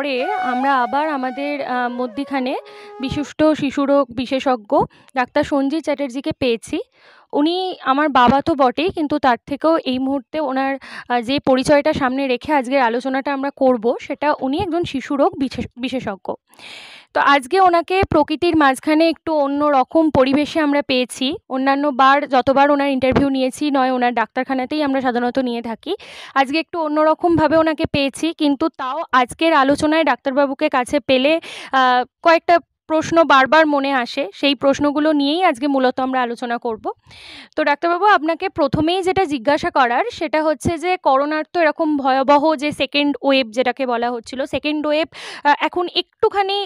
পরে আমরা আবার আমাদের মধ্যিখানে বিশিষ্ট শিশুরোগ বিশেষজ্ঞ ডাক্তার সঞ্জীব চ্যাটার্জিকে পেয়েছি উনি আমার বাবা তো বটেই কিন্তু তার থেকেও এই মুহূর্তে ওনার যে পরিচয়টা সামনে রেখে আজকের আলোচনাটা আমরা করব সেটা উনি একজন শিশুরোগ বিশেষজ্ঞ তো আজকে ওনাকে প্রকৃতির মাঝখানে একটু অন্য রকম পরিবেশে আমরা পেয়েছি অন্যান্য বার যতবার ওনার ইন্টারভিউ নিয়েছি নয় ওনার ডাক্তারখানাতেই আমরা সাধারণত নিয়ে থাকি আজকে একটু অন্যরকমভাবে ওনাকে পেয়েছি কিন্তু তাও আজকের আলোচনায় ডাক্তারবাবুকে কাছে পেলে কয়েকটা প্রশ্ন বারবার মনে আসে সেই প্রশ্নগুলো নিয়েই আজকে মূলত আমরা আলোচনা করব তো ডাক্তারবাবু আপনাকে প্রথমেই যেটা জিজ্ঞাসা করার সেটা হচ্ছে যে করোনার তো এরকম ভয়াবহ যে সেকেন্ড ওয়েভ যেটাকে বলা হচ্ছিল সেকেন্ড ওয়েভ এখন একটুখানি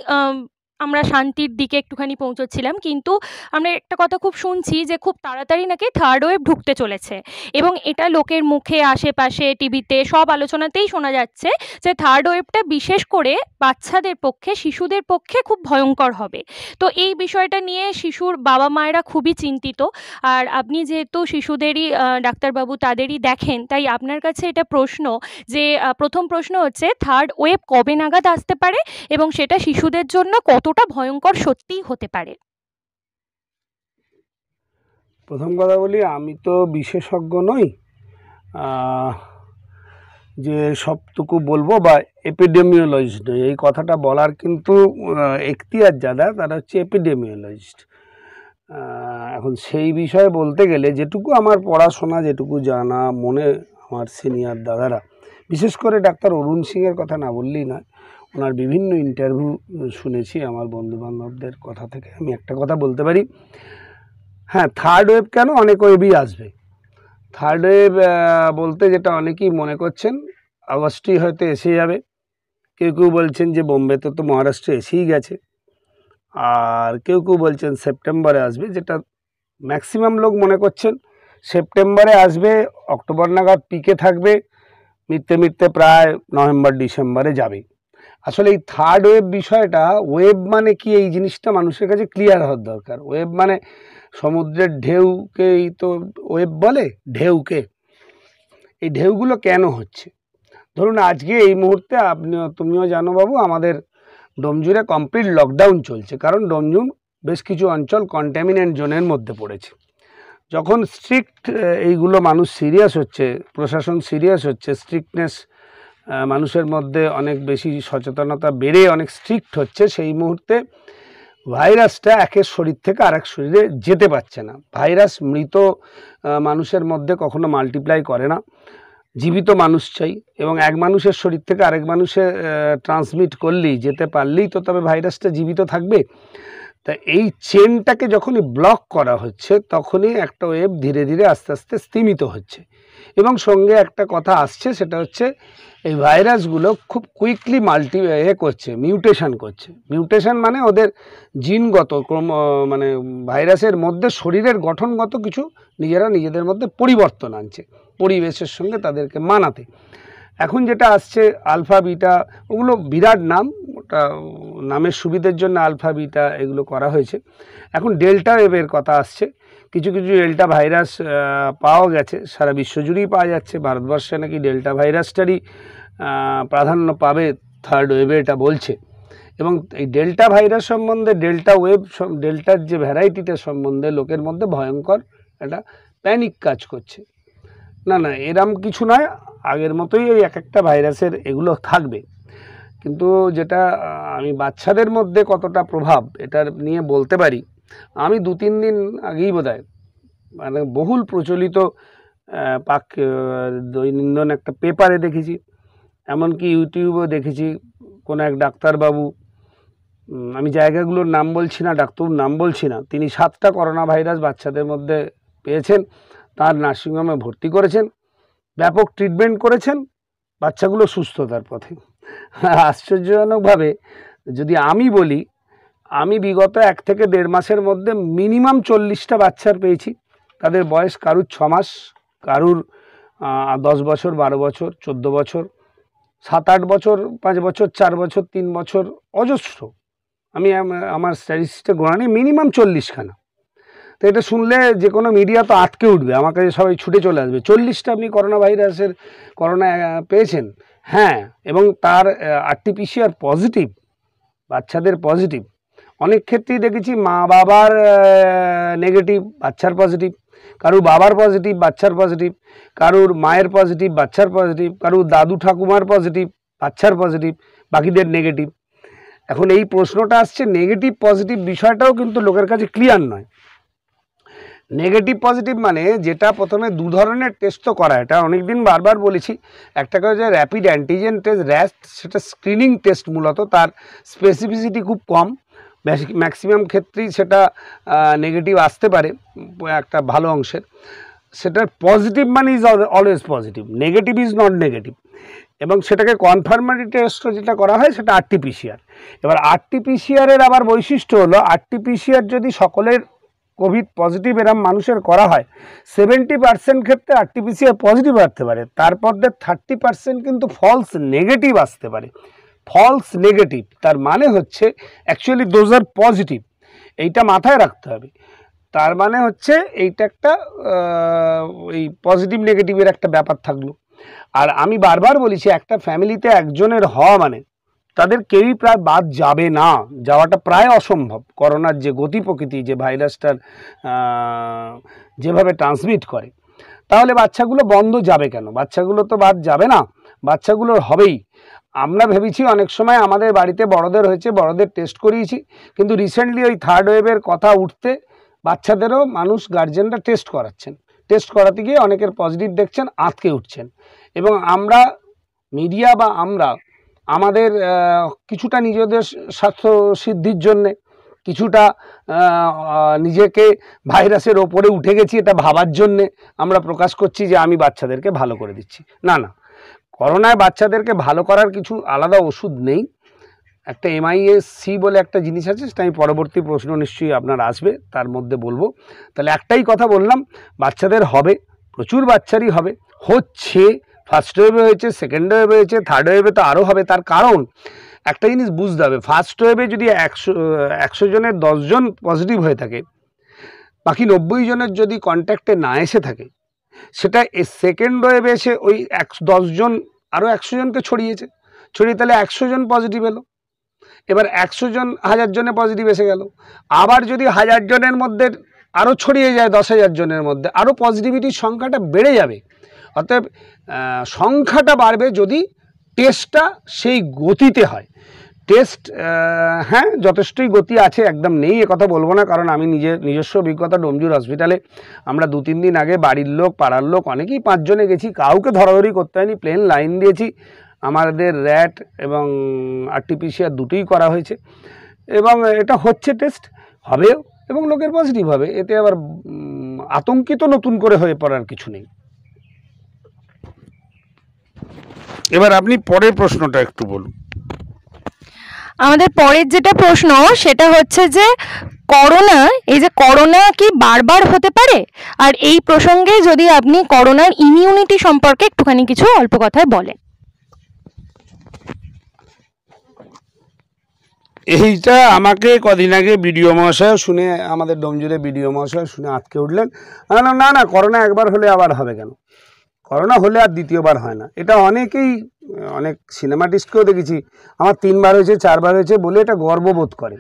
আমরা শান্তির দিকে একটুখানি পৌঁছচ্ছিলাম কিন্তু আমরা একটা কথা খুব শুনছি যে খুব তাড়াতাড়ি নাকি থার্ড ওয়েভ ঢুকতে চলেছে এবং এটা লোকের মুখে আশেপাশে টিভিতে সব আলোচনাতেই শোনা যাচ্ছে যে থার্ড ওয়েভটা বিশেষ করে বাচ্চাদের পক্ষে শিশুদের পক্ষে খুব ভয়ঙ্কর হবে তো এই বিষয়টা নিয়ে শিশুর বাবা মায়েরা খুবই চিন্তিত আর আপনি যেহেতু শিশুদেরই ডাক্তারবাবু তাদেরই দেখেন তাই আপনার কাছে এটা প্রশ্ন যে প্রথম প্রশ্ন হচ্ছে থার্ড ওয়েভ কবে নাগাদ আসতে পারে এবং সেটা শিশুদের জন্য কত কতটা ভয়ঙ্কর সত্যিই হতে পারে প্রথম কথা বলি আমি তো বিশেষজ্ঞ নই যে সবটুকু বলবো বা এপিডেমিওলজিস্ট নয় এই কথাটা বলার কিন্তু এখতিয়ার যারা তারা হচ্ছে এপিডেমিওলজিস্ট এখন সেই বিষয়ে বলতে গেলে যেটুকু আমার পড়াশোনা যেটুকু জানা মনে আমার সিনিয়র দাদারা বিশেষ করে ডাক্তার অরুণ সিংয়ের কথা না বললেই নয় ওনার বিভিন্ন ইন্টারভিউ শুনেছি আমার বন্ধুবান্ধবদের কথা থেকে আমি একটা কথা বলতে পারি হ্যাঁ থার্ড ওয়েভ কেন অনেক ওয়েভই আসবে থার্ড ওয়েভ বলতে যেটা অনেকেই মনে করছেন আগস্টই হয়তো এসে যাবে কেউ কেউ বলছেন যে বোম্বেতে তো মহারাষ্ট্রে এসেই গেছে আর কেউ কেউ বলছেন সেপ্টেম্বরে আসবে যেটা ম্যাক্সিমাম লোক মনে করছেন সেপ্টেম্বরে আসবে অক্টোবর নাগাদ পিকে থাকবে মিটতে মিটতে প্রায় নভেম্বর ডিসেম্বরে যাবে আসলে এই থার্ড ওয়েব বিষয়টা ওয়েব মানে কি এই জিনিসটা মানুষের কাছে ক্লিয়ার হওয়ার দরকার ওয়েব মানে সমুদ্রের ঢেউকেই তো ওয়েব বলে ঢেউকে এই ঢেউগুলো কেন হচ্ছে ধরুন আজকে এই মুহূর্তে আপনি তুমিও জানো বাবু আমাদের ডোমজুরে কমপ্লিট লকডাউন চলছে কারণ ডোমজুম বেশ কিছু অঞ্চল কন্ট্যামিনেন্ট জোনের মধ্যে পড়েছে যখন স্ট্রিক্ট এইগুলো মানুষ সিরিয়াস হচ্ছে প্রশাসন সিরিয়াস হচ্ছে স্ট্রিক্টনেস মানুষের মধ্যে অনেক বেশি সচেতনতা বেড়ে অনেক স্ট্রিক্ট হচ্ছে সেই মুহূর্তে ভাইরাসটা একের শরীর থেকে আরেক শরীরে যেতে পারছে না ভাইরাস মৃত মানুষের মধ্যে কখনো মাল্টিপ্লাই করে না জীবিত মানুষ চাই এবং এক মানুষের শরীর থেকে আরেক মানুষে ট্রান্সমিট করলেই যেতে পারলেই তো তবে ভাইরাসটা জীবিত থাকবে তা এই চেনটাকে যখনই ব্লক করা হচ্ছে তখনই একটা ওয়েব ধীরে ধীরে আস্তে আস্তে স্তীমিত হচ্ছে এবং সঙ্গে একটা কথা আসছে সেটা হচ্ছে এই ভাইরাসগুলো খুব কুইকলি মাল্টি এ করছে মিউটেশন করছে মিউটেশন মানে ওদের জিনগত ক্রম মানে ভাইরাসের মধ্যে শরীরের গঠনগত কিছু নিজেরা নিজেদের মধ্যে পরিবর্তন আনছে পরিবেশের সঙ্গে তাদেরকে মানাতে এখন যেটা আসছে আলফা বিটা ওগুলো বিরাট নাম ওটা নামের সুবিধের জন্য আলফা বিটা এগুলো করা হয়েছে এখন ডেল্টা ওয়েবের কথা আসছে কিছু কিছু ডেল্টা ভাইরাস পাওয়া গেছে সারা বিশ্বজুড়েই পাওয়া যাচ্ছে ভারতবর্ষে নাকি ডেল্টা ভাইরাসটারই প্রাধান্য পাবে থার্ড ওয়েভে এটা বলছে এবং এই ডেল্টা ভাইরাস সম্বন্ধে ডেল্টা ওয়েব ডেল্টার যে ভ্যারাইটিটা সম্বন্ধে লোকের মধ্যে ভয়ঙ্কর একটা প্যানিক কাজ করছে না না এরম কিছু নয় আগের মতোই ওই এক একটা ভাইরাসের এগুলো থাকবে কিন্তু যেটা আমি বাচ্চাদের মধ্যে কতটা প্রভাব এটা নিয়ে বলতে পারি আমি দু তিন দিন আগেই বোধ মানে বহুল প্রচলিত পাক দৈনন্দিন একটা পেপারে দেখেছি এমনকি ইউটিউবও দেখেছি কোনো এক ডাক্তারবাবু আমি জায়গাগুলোর নাম বলছি না ডাক্তার নাম বলছি না তিনি সাতটা করোনা ভাইরাস বাচ্চাদের মধ্যে পেয়েছেন তার নার্সিংহোমে ভর্তি করেছেন ব্যাপক ট্রিটমেন্ট করেছেন বাচ্চাগুলো সুস্থতার পথে আশ্চর্যজনকভাবে যদি আমি বলি আমি বিগত এক থেকে দেড় মাসের মধ্যে মিনিমাম চল্লিশটা বাচ্চার পেয়েছি তাদের বয়স কারুর ছ মাস কারুর দশ বছর বারো বছর চোদ্দো বছর সাত আট বছর পাঁচ বছর চার বছর তিন বছর অজস্র আমি আমার স্ট্যাটিস্টিকটা গোড়া নিই মিনিমাম চল্লিশখানা তো এটা শুনলে যে কোনো মিডিয়া তো আটকে উঠবে আমার কাছে সবাই ছুটে চলে আসবে চল্লিশটা আপনি করোনা ভাইরাসের করোনা পেয়েছেন হ্যাঁ এবং তার আরটিপিসিআর পজিটিভ বাচ্চাদের পজিটিভ অনেক ক্ষেত্রেই দেখেছি মা বাবার নেগেটিভ বাচ্চার পজিটিভ কারুর বাবার পজিটিভ বাচ্চার পজিটিভ কারুর মায়ের পজিটিভ বাচ্চার পজিটিভ কারুর দাদু ঠাকুমার পজিটিভ বাচ্চার পজিটিভ বাকিদের নেগেটিভ এখন এই প্রশ্নটা আসছে নেগেটিভ পজিটিভ বিষয়টাও কিন্তু লোকের কাছে ক্লিয়ার নয় নেগেটিভ পজিটিভ মানে যেটা প্রথমে দু ধরনের টেস্ট তো করা এটা অনেকদিন বারবার বলেছি একটা করে যে র্যাপিড অ্যান্টিজেন টেস্ট র্যাস সেটা স্ক্রিনিং টেস্ট মূলত তার স্পেসিফিসিটি খুব কম ম্যাক্সিমাম ক্ষেত্রেই সেটা নেগেটিভ আসতে পারে একটা ভালো অংশের সেটার পজিটিভ মানে is always positive negative is not negative এবং সেটাকে কনফার্মারি টেস্ট যেটা করা হয় সেটা আরটিপিসিআর এবার আরটিপিসিআরের আবার বৈশিষ্ট্য হলো আরটিপিসিআর যদি সকলের কোভিড পজিটিভ এরম মানুষের করা হয় সেভেন্টি পার্সেন্ট ক্ষেত্রে আরটিপিসিআর পজিটিভ আসতে পারে তারপর থার্টি পার্সেন্ট কিন্তু ফলস নেগেটিভ আসতে পারে ফলস নেগেটিভ তার মানে হচ্ছে অ্যাকচুয়ালি দোজ আর পজিটিভ এইটা মাথায় রাখতে হবে তার মানে হচ্ছে এইটা একটা এই পজিটিভ নেগেটিভের একটা ব্যাপার থাকলো আর আমি বারবার বলেছি একটা ফ্যামিলিতে একজনের হওয়া মানে তাদের কেউই প্রায় বাদ যাবে না যাওয়াটা প্রায় অসম্ভব করোনার যে গতি প্রকৃতি যে ভাইরাসটার যেভাবে ট্রান্সমিট করে তাহলে বাচ্চাগুলো বন্ধ যাবে কেন বাচ্চাগুলো তো বাদ যাবে না বাচ্চাগুলোর হবেই আমরা ভেবেছি অনেক সময় আমাদের বাড়িতে বড়দের হয়েছে বড়দের টেস্ট করিয়েছি কিন্তু রিসেন্টলি ওই থার্ড ওয়েভের কথা উঠতে বাচ্চাদেরও মানুষ গার্জেনরা টেস্ট করাচ্ছেন টেস্ট করাতে গিয়ে অনেকের পজিটিভ দেখছেন আঁতকে উঠছেন এবং আমরা মিডিয়া বা আমরা আমাদের কিছুটা নিজেদের স্বাস্থ্য সিদ্ধির জন্যে কিছুটা নিজেকে ভাইরাসের ওপরে উঠে গেছি এটা ভাবার জন্যে আমরা প্রকাশ করছি যে আমি বাচ্চাদেরকে ভালো করে দিচ্ছি না না করোনায় বাচ্চাদেরকে ভালো করার কিছু আলাদা ওষুধ নেই একটা এমআইএসি বলে একটা জিনিস আছে সেটা আমি পরবর্তী প্রশ্ন নিশ্চয়ই আপনার আসবে তার মধ্যে বলবো তাহলে একটাই কথা বললাম বাচ্চাদের হবে প্রচুর বাচ্চারই হবে হচ্ছে ফার্স্ট ওয়েভে হয়েছে সেকেন্ড ওয়েভে হয়েছে থার্ড ওয়েভে তো আরও হবে তার কারণ একটা জিনিস বুঝতে হবে ফার্স্ট ওয়েভে যদি একশো একশো জনের দশজন পজিটিভ হয়ে থাকে বাকি নব্বই জনের যদি কন্ট্যাক্টে না এসে থাকে সেটা সেকেন্ড ওয়েভে এসে ওই এক দশজন আরও একশো জনকে ছড়িয়েছে ছড়িয়ে তাহলে একশো জন পজিটিভ এলো এবার একশো জন হাজার জনে পজিটিভ এসে গেল আবার যদি হাজার জনের মধ্যে আরও ছড়িয়ে যায় দশ হাজার জনের মধ্যে আরও পজিটিভিটির সংখ্যাটা বেড়ে যাবে অতএব সংখ্যাটা বাড়বে যদি টেস্টটা সেই গতিতে হয় টেস্ট হ্যাঁ যথেষ্টই গতি আছে একদম নেই কথা বলবো না কারণ আমি নিজের নিজস্ব অভিজ্ঞতা ডোমজুর হসপিটালে আমরা দু তিন দিন আগে বাড়ির লোক পাড়ার লোক অনেকেই পাঁচজনে গেছি কাউকে ধরাধরি করতে হয়নি প্লেন লাইন দিয়েছি আমাদের র্যাট এবং আরটিপিসিআর দুটোই করা হয়েছে এবং এটা হচ্ছে টেস্ট হবেও এবং লোকের পজিটিভ হবে এতে আবার আতঙ্কিত নতুন করে হয়ে পড়ার কিছু নেই এবার আপনি পরের প্রশ্নটা একটু বলুন আমাদের পরের যেটা প্রশ্ন সেটা হচ্ছে যে করোনা এই যে করোনা কি বারবার হতে পারে আর এই প্রসঙ্গে যদি আপনি করোনার ইমিউনিটি সম্পর্কে একটুখানি কিছু অল্প কথায় বলেন এইটা আমাকে কদিন আগে বিডিও মহাশয় শুনে আমাদের ডোমজুড়ে বিডিও মহাশয় শুনে আটকে উঠলেন না না করোনা একবার হলে আবার হবে কেন করোনা হলে আর দ্বিতীয়বার হয় না এটা অনেকেই অনেক সিনেমাটিস্টকেও দেখেছি আমার তিনবার হয়েছে চারবার হয়েছে বলে এটা গর্ববোধ করে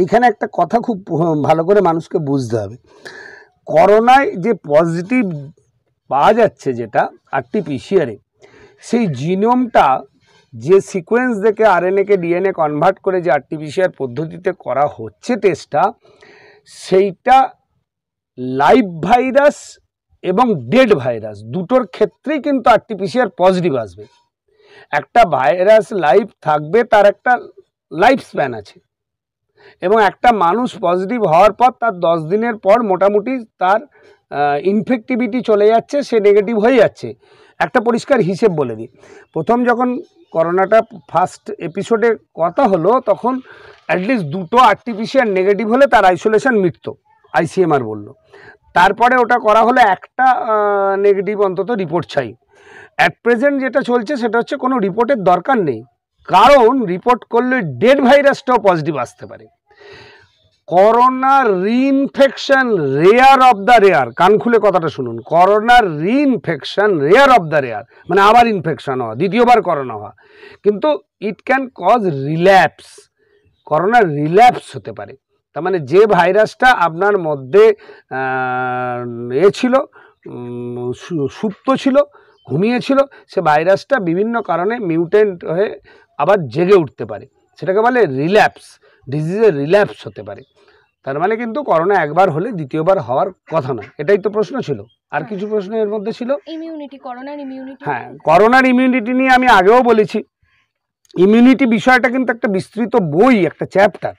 এইখানে একটা কথা খুব ভালো করে মানুষকে বুঝতে হবে করোনায় যে পজিটিভ পাওয়া যাচ্ছে যেটা আরটিপিসিআরে সেই জিনোমটা যে সিকোয়েন্স দেখে আরএনএকে ডিএনএ কনভার্ট করে যে আরটিপিসিআর পদ্ধতিতে করা হচ্ছে টেস্টটা সেইটা লাইভ ভাইরাস এবং ডেড ভাইরাস দুটোর ক্ষেত্রেই কিন্তু আরটিপিসিআর পজিটিভ আসবে একটা ভাইরাস লাইভ থাকবে তার একটা লাইফ স্প্যান আছে এবং একটা মানুষ পজিটিভ হওয়ার পর তার দশ দিনের পর মোটামুটি তার ইনফেক্টিভিটি চলে যাচ্ছে সে নেগেটিভ হয়ে যাচ্ছে একটা পরিষ্কার হিসেব বলে দিই প্রথম যখন করোনাটা ফার্স্ট এপিসোডে কথা হলো তখন অ্যাটলিস্ট দুটো আর্টিফিশিয়াল নেগেটিভ হলে তার আইসোলেশান মিটত আইসিএমআর বলল তারপরে ওটা করা হলো একটা নেগেটিভ অন্তত রিপোর্ট চাই অ্যাট প্রেজেন্ট যেটা চলছে সেটা হচ্ছে কোনো রিপোর্টের দরকার নেই কারণ রিপোর্ট করলে ডেড ভাইরাসটাও পজিটিভ আসতে পারে corona reinfection rare of the rare কান খুলে কথাটা শুনুন করোনার reinfection rare of the rare মানে আবার ইনফেকশন হওয়া দ্বিতীয়বার করোনা হওয়া কিন্তু it can cause relapse corona relapse হতে পারে তার মানে যে ভাইরাসটা আপনার মধ্যে এ ছিল সুপ্ত ছিল ঘুমিয়েছিল সে ভাইরাসটা বিভিন্ন কারণে মিউটেন্ট হয়ে আবার জেগে উঠতে পারে সেটাকে বলে রিল্যাপস ডিজিজের রিল্যাপস হতে পারে তার মানে কিন্তু করোনা একবার হলে দ্বিতীয়বার হওয়ার কথা নয় এটাই তো প্রশ্ন ছিল আর হ্যাঁ। কিছু প্রশ্ন এর মধ্যে ছিল ইমিউনিটি করোনার ইমিউনিটি হ্যাঁ করোনার ইমিউনিটি নিয়ে আমি আগেও বলেছি ইমিউনিটি বিষয়টা কিন্তু একটা বিস্তৃত বই একটা চ্যাপ্টার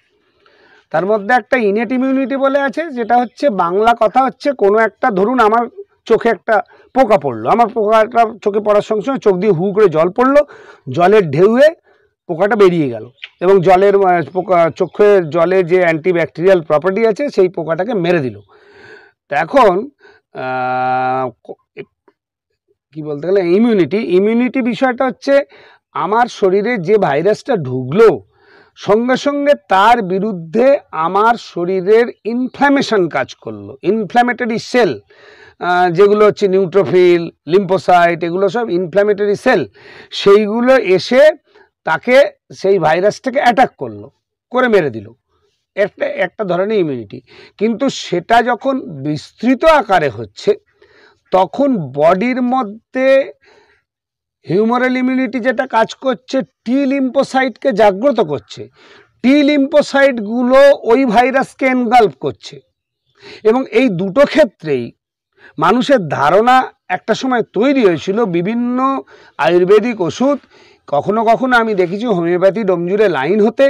তার মধ্যে একটা ইনেট ইমিউনিটি বলে আছে যেটা হচ্ছে বাংলা কথা হচ্ছে কোনো একটা ধরুন আমার চোখে একটা পোকা পড়লো আমার পোকাটা চোখে পড়ার সঙ্গে সঙ্গে চোখ দিয়ে হু করে জল পড়লো জলের ঢেউয়ে পোকাটা বেরিয়ে গেল এবং জলের পোকা চোখে জলে যে অ্যান্টিব্যাকটেরিয়াল প্রপার্টি আছে সেই পোকাটাকে মেরে দিল তো এখন কি বলতে গেলে ইমিউনিটি ইমিউনিটি বিষয়টা হচ্ছে আমার শরীরে যে ভাইরাসটা ঢুকলো সঙ্গে সঙ্গে তার বিরুদ্ধে আমার শরীরের ইনফ্ল্যামেশন কাজ করলো ইনফ্ল্যামেটরি সেল যেগুলো হচ্ছে নিউট্রোফিল লিম্পোসাইট এগুলো সব ইনফ্ল্যামেটরি সেল সেইগুলো এসে তাকে সেই ভাইরাসটাকে অ্যাটাক করলো করে মেরে দিল একটা একটা ধরনের ইমিউনিটি কিন্তু সেটা যখন বিস্তৃত আকারে হচ্ছে তখন বডির মধ্যে হিউমারাল ইমিউনিটি যেটা কাজ করছে টি লিম্পোসাইটকে জাগ্রত করছে টি লিম্পোসাইটগুলো ওই ভাইরাসকে এনগাল্প করছে এবং এই দুটো ক্ষেত্রেই মানুষের ধারণা একটা সময় তৈরি হয়েছিল বিভিন্ন আয়ুর্বেদিক ওষুধ কখনো কখনো আমি দেখেছি হোমিওপ্যাথি ডমজুরে লাইন হতে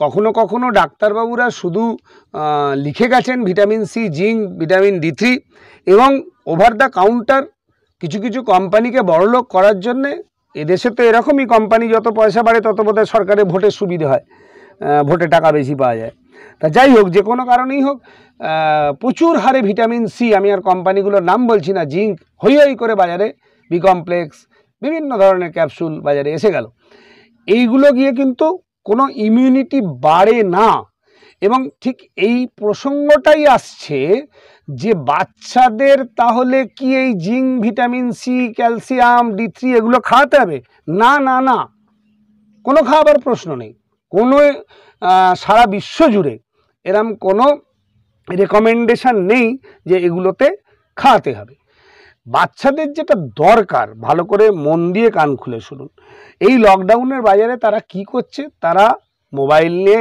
কখনো কখনো ডাক্তারবাবুরা শুধু লিখে গেছেন vitamin C zinc vitamin D three এবং ওভার দ্য কাউন্টার কিছু কিছু কোম্পানিকে লোক করার জন্যে এদেশে তো এরকমই কোম্পানি যত পয়সা বাড়ে তত বোধহয় সরকারের ভোটের সুবিধে হয় ভোটে টাকা বেশি পাওয়া যায় তা যাই হোক যে কোনো কারণেই হোক প্রচুর হারে ভিটামিন সি আমি আর কোম্পানিগুলোর নাম বলছি না জিঙ্ক হই হই করে বাজারে বি কমপ্লেক্স বিভিন্ন ধরনের ক্যাপসুল বাজারে এসে গেল এইগুলো গিয়ে কিন্তু কোনো ইমিউনিটি বাড়ে না এবং ঠিক এই প্রসঙ্গটাই আসছে যে বাচ্চাদের তাহলে কি এই zinc vitamin C calcium D three এগুলো খাওয়াতে হবে না না না কোনো খাওয়াবার প্রশ্ন নেই কোনো সারা বিশ্ব জুড়ে এরম কোনো রেকমেন্ডেশান নেই যে এগুলোতে খাওয়াতে হবে বাচ্চাদের যেটা দরকার ভালো করে মন দিয়ে কান খুলে শুনুন এই লকডাউনের বাজারে তারা কি করছে তারা মোবাইল নিয়ে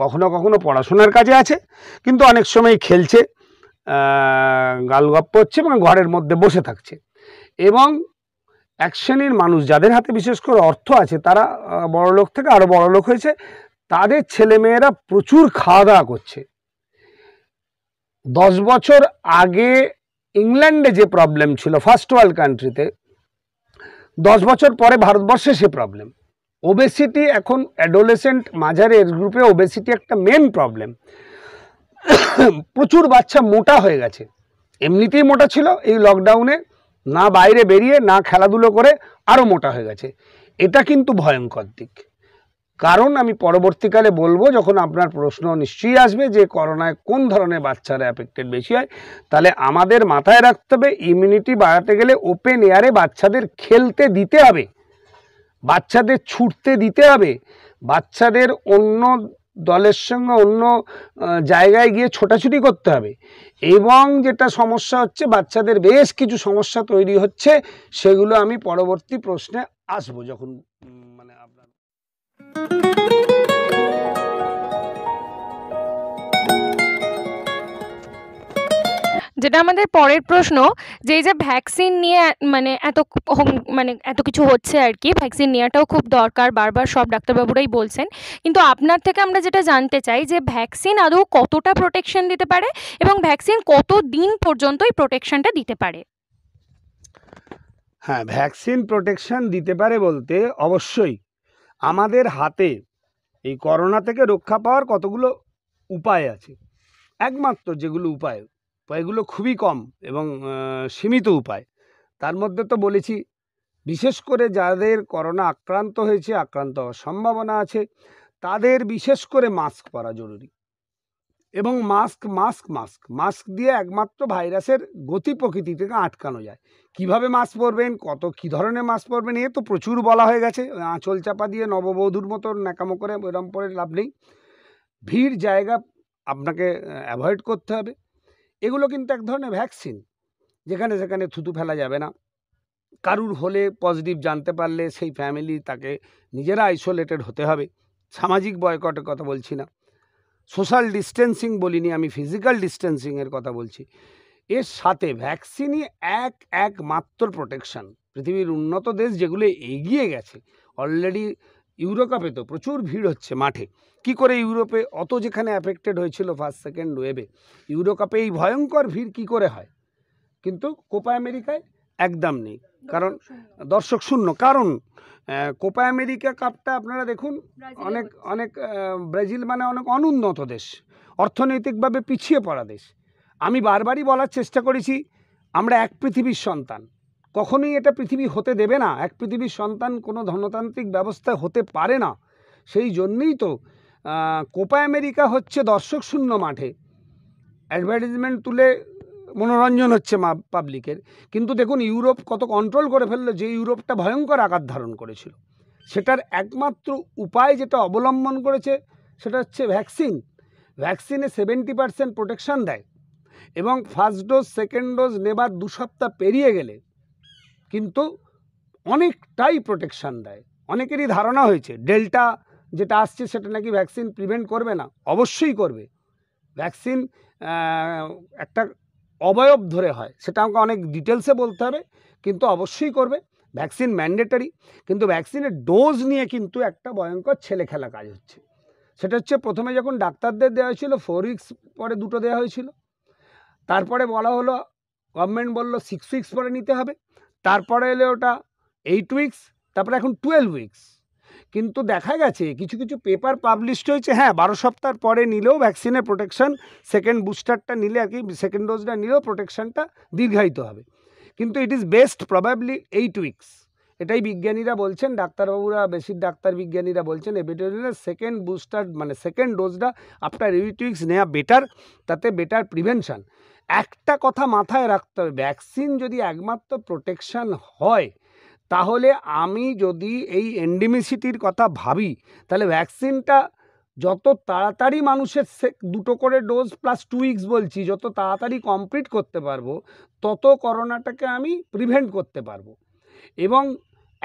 কখনো কখনো পড়াশোনার কাজে আছে কিন্তু অনেক সময় খেলছে গালগপ্প হচ্ছে এবং ঘরের মধ্যে বসে থাকছে এবং এক শ্রেণীর মানুষ যাদের হাতে বিশেষ করে অর্থ আছে তারা লোক থেকে আরও লোক হয়েছে তাদের ছেলেমেয়েরা প্রচুর খাওয়া দাওয়া করছে দশ বছর আগে ইংল্যান্ডে যে প্রবলেম ছিল ফার্স্ট ওয়ার্ল্ড কান্ট্রিতে দশ বছর পরে ভারতবর্ষে সে প্রবলেম ওবেসিটি এখন অ্যাডোলেসেন্ট মাঝারি এজ গ্রুপে ওবেসিটি একটা মেন প্রবলেম প্রচুর বাচ্চা মোটা হয়ে গেছে এমনিতেই মোটা ছিল এই লকডাউনে না বাইরে বেরিয়ে না খেলাধুলো করে আরও মোটা হয়ে গেছে এটা কিন্তু ভয়ঙ্কর দিক কারণ আমি পরবর্তীকালে বলবো যখন আপনার প্রশ্ন নিশ্চয়ই আসবে যে করোনায় কোন ধরনের বাচ্চারা অ্যাফেক্টেড বেশি হয় তাহলে আমাদের মাথায় রাখতে হবে ইমিউনিটি বাড়াতে গেলে ওপেন এয়ারে বাচ্চাদের খেলতে দিতে হবে বাচ্চাদের ছুটতে দিতে হবে বাচ্চাদের অন্য দলের সঙ্গে অন্য জায়গায় গিয়ে ছোটাছুটি করতে হবে এবং যেটা সমস্যা হচ্ছে বাচ্চাদের বেশ কিছু সমস্যা তৈরি হচ্ছে সেগুলো আমি পরবর্তী প্রশ্নে আসবো যখন মানে আপনার যেটা আমাদের পরের প্রশ্ন যে এই যে ভ্যাকসিন নিয়ে মানে এত মানে এত কিছু হচ্ছে আর কি ভ্যাকসিন নেওয়াটাও খুব দরকার বারবার সব ডাক্তারবাবুরাই বলছেন কিন্তু আপনার থেকে আমরা যেটা জানতে চাই যে ভ্যাকসিন আদৌ কতটা প্রোটেকশন দিতে পারে এবং ভ্যাকসিন কত দিন পর্যন্ত এই প্রোটেকশনটা দিতে পারে হ্যাঁ ভ্যাকসিন প্রোটেকশন দিতে পারে বলতে অবশ্যই আমাদের হাতে এই করোনা থেকে রক্ষা পাওয়ার কতগুলো উপায় আছে একমাত্র যেগুলো উপায় এগুলো খুবই কম এবং সীমিত উপায় তার মধ্যে তো বলেছি বিশেষ করে যাদের করোনা আক্রান্ত হয়েছে আক্রান্ত হওয়ার সম্ভাবনা আছে তাদের বিশেষ করে মাস্ক পরা জরুরি এবং মাস্ক মাস্ক মাস্ক মাস্ক দিয়ে একমাত্র ভাইরাসের গতি প্রকৃতি থেকে আটকানো যায় কিভাবে মাস্ক পরবেন কত কি ধরনের মাস্ক পরবেন এ তো প্রচুর বলা হয়ে গেছে আঁচল চাপা দিয়ে নববধূর মতো ন্যাকামো করে ওইরম পরে লাভ নেই ভিড় জায়গা আপনাকে অ্যাভয়েড করতে হবে এগুলো কিন্তু এক ধরনের ভ্যাকসিন যেখানে সেখানে থুতু ফেলা যাবে না কারুর হলে পজিটিভ জানতে পারলে সেই ফ্যামিলি তাকে নিজেরা আইসোলেটেড হতে হবে সামাজিক বয়কটের কথা বলছি না সোশ্যাল ডিস্টেন্সিং বলিনি আমি ফিজিক্যাল ডিস্টেন্সিংয়ের কথা বলছি এর সাথে ভ্যাকসিনই এক একমাত্র প্রোটেকশান পৃথিবীর উন্নত দেশ যেগুলো এগিয়ে গেছে অলরেডি ইউরোকাপে তো প্রচুর ভিড় হচ্ছে মাঠে কি করে ইউরোপে অত যেখানে অ্যাফেক্টেড হয়েছিল ফার্স্ট সেকেন্ড ওয়েবে ইউরো কাপে এই ভয়ঙ্কর ভিড় কি করে হয় কিন্তু কোপা আমেরিকায় একদম নেই কারণ দর্শক শূন্য কারণ কোপা আমেরিকা কাপটা আপনারা দেখুন অনেক অনেক ব্রাজিল মানে অনেক অনুন্নত দেশ অর্থনৈতিকভাবে পিছিয়ে পড়া দেশ আমি বারবারই বলার চেষ্টা করেছি আমরা এক পৃথিবীর সন্তান কখনোই এটা পৃথিবী হতে দেবে না এক পৃথিবীর সন্তান কোনো ধনতান্ত্রিক ব্যবস্থা হতে পারে না সেই জন্যেই তো কোপা আমেরিকা হচ্ছে দর্শক শূন্য মাঠে অ্যাডভার্টাইজমেন্ট তুলে মনোরঞ্জন হচ্ছে পাবলিকের কিন্তু দেখুন ইউরোপ কত কন্ট্রোল করে ফেললো যে ইউরোপটা ভয়ঙ্কর আকার ধারণ করেছিল সেটার একমাত্র উপায় যেটা অবলম্বন করেছে সেটা হচ্ছে ভ্যাকসিন ভ্যাকসিনে সেভেন্টি পারসেন্ট প্রোটেকশান দেয় এবং ফার্স্ট ডোজ সেকেন্ড ডোজ নেবার দু সপ্তাহ পেরিয়ে গেলে কিন্তু অনেকটাই প্রোটেকশান দেয় অনেকেরই ধারণা হয়েছে ডেল্টা যেটা আসছে সেটা নাকি ভ্যাকসিন প্রিভেন্ট করবে না অবশ্যই করবে ভ্যাকসিন একটা অবয়ব ধরে হয় সেটা আমাকে অনেক ডিটেলসে বলতে হবে কিন্তু অবশ্যই করবে ভ্যাকসিন ম্যান্ডেটারি কিন্তু ভ্যাকসিনের ডোজ নিয়ে কিন্তু একটা ভয়ঙ্কর ছেলে খেলা কাজ হচ্ছে সেটা হচ্ছে প্রথমে যখন ডাক্তারদের দেওয়া হয়েছিল ফোর উইক্স পরে দুটো দেওয়া হয়েছিল তারপরে বলা হলো গভর্নমেন্ট বলল সিক্স উইক্স পরে নিতে হবে তারপরে এলে ওটা এইট উইকস তারপরে এখন টুয়েলভ উইকস কিন্তু দেখা গেছে কিছু কিছু পেপার পাবলিশড হয়েছে হ্যাঁ বারো সপ্তাহ পরে নিলেও ভ্যাকসিনের প্রোটেকশন সেকেন্ড বুস্টারটা নিলে আর কি সেকেন্ড ডোজটা নিলেও প্রোটেকশনটা দীর্ঘায়িত হবে কিন্তু it is best probably eight weeks এটাই বিজ্ঞানীরা বলছেন ডাক্তারবাবুরা বেশির ডাক্তার বিজ্ঞানীরা বলছেন এভিটোরিয়ালের সেকেন্ড বুস্টার মানে সেকেন্ড ডোজটা আফটার এইট নেওয়া বেটার তাতে বেটার প্রিভেনশান একটা কথা মাথায় রাখতে হবে ভ্যাকসিন যদি একমাত্র প্রোটেকশান হয় তাহলে আমি যদি এই এন্ডিমিসিটির কথা ভাবি তাহলে ভ্যাকসিনটা যত তাড়াতাড়ি মানুষের দুটো করে ডোজ প্লাস টু উইক্স বলছি যত তাড়াতাড়ি কমপ্লিট করতে পারবো তত করোনাটাকে আমি প্রিভেন্ট করতে পারবো এবং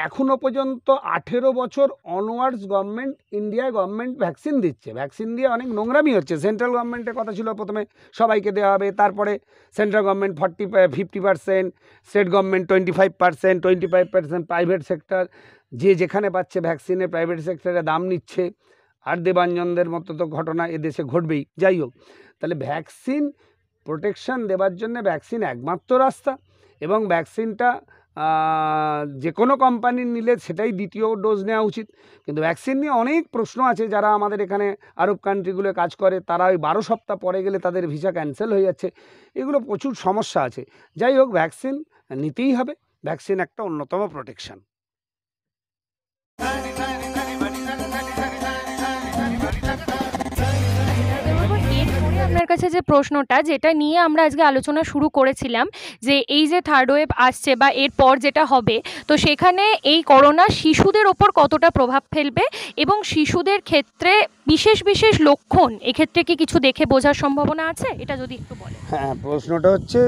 এখনও পর্যন্ত আঠেরো বছর onwards government India government vaccine দিচ্ছে ভ্যাকসিন দিয়ে অনেক নোংরামি হচ্ছে সেন্ট্রাল গভর্নমেন্টের কথা ছিল প্রথমে সবাইকে দেওয়া হবে তারপরে central government forty fifty percent state government twenty five percent twenty five percent private sector যে যেখানে পাচ্ছে ভ্যাকসিনের প্রাইভেট সেক্টরে দাম নিচ্ছে আর দেবাঞ্জনদের মতো তো ঘটনা এদেশে ঘটবেই যাই হোক তাহলে ভ্যাকসিন প্রোটেকশান দেওয়ার জন্য ভ্যাকসিন একমাত্র রাস্তা এবং ভ্যাকসিনটা যে কোনো কোম্পানির নিলে সেটাই দ্বিতীয় ডোজ নেওয়া উচিত কিন্তু ভ্যাকসিন নিয়ে অনেক প্রশ্ন আছে যারা আমাদের এখানে আরব কান্ট্রিগুলো কাজ করে তারা ওই বারো সপ্তাহ পরে গেলে তাদের ভিসা ক্যান্সেল হয়ে যাচ্ছে এগুলো প্রচুর সমস্যা আছে যাই হোক ভ্যাকসিন নিতেই হবে ভ্যাকসিন একটা অন্যতম প্রোটেকশান আপনার কাছে যে প্রশ্নটা যেটা নিয়ে আমরা আজকে আলোচনা শুরু করেছিলাম যে এই যে থার্ড ওয়েভ আসছে বা এরপর যেটা হবে তো সেখানে এই করোনা শিশুদের ওপর কতটা প্রভাব ফেলবে এবং শিশুদের ক্ষেত্রে বিশেষ বিশেষ লক্ষণ এক্ষেত্রে কি কিছু দেখে বোঝার সম্ভাবনা আছে এটা যদি একটু বলে হ্যাঁ প্রশ্নটা হচ্ছে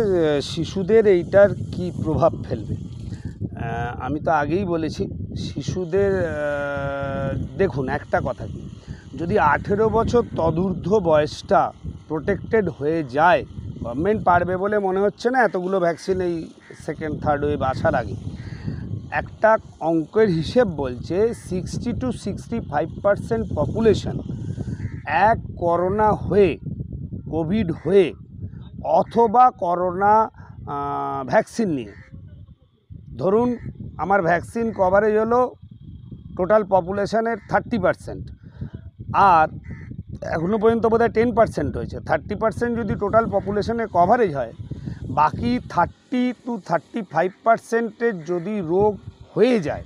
শিশুদের এইটার কি প্রভাব ফেলবে আমি তো আগেই বলেছি শিশুদের দেখুন একটা কথা কি যদি আঠেরো বছর তদূর্ধ্ব বয়সটা প্রোটেক্টেড হয়ে যায় গভর্নমেন্ট পারবে বলে মনে হচ্ছে না এতগুলো ভ্যাকসিন এই সেকেন্ড থার্ড ওয়েভ আসার আগে একটা অঙ্কের হিসেব বলছে sixty two sixty five percent population এক করোনা হয়ে কোভিড হয়ে অথবা করোনা ভ্যাকসিন নিয়ে ধরুন আমার ভ্যাকসিন কভারেজ হলো টোটাল পপুলেশনের থার্টি পারসেন্ট আর এখনও পর্যন্ত বোধহয় টেন পার্সেন্ট হয়েছে থার্টি পার্সেন্ট যদি টোটাল পপুলেশনের কভারেজ হয় বাকি থার্টি টু থার্টি ফাইভ পার্সেন্টের যদি রোগ হয়ে যায়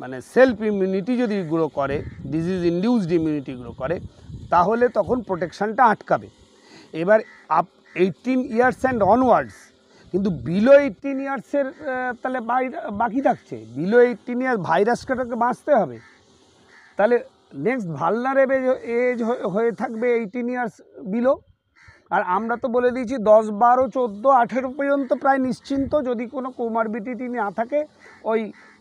মানে সেলফ ইমিউনিটি যদি গ্রো করে ডিজিজ ইন্ডিউসড ইমিউনিটি গ্রো করে তাহলে তখন প্রোটেকশানটা আটকাবে এবার up eighteen years and onwards কিন্তু বিলো এইটিন ইয়ার্সের তাহলে বাকি থাকছে বিলো এইটিন ইয়ার্স ভাইরাসটাকে বাঁচতে হবে তাহলে নেক্সট ভালনারেবেল এজ হয়ে থাকবে এইটিন ইয়ার্স বিলো আর আমরা তো বলে দিয়েছি দশ বারো চোদ্দো আঠেরো পর্যন্ত প্রায় নিশ্চিন্ত যদি কোনো কোমারবিডিটি না থাকে ওই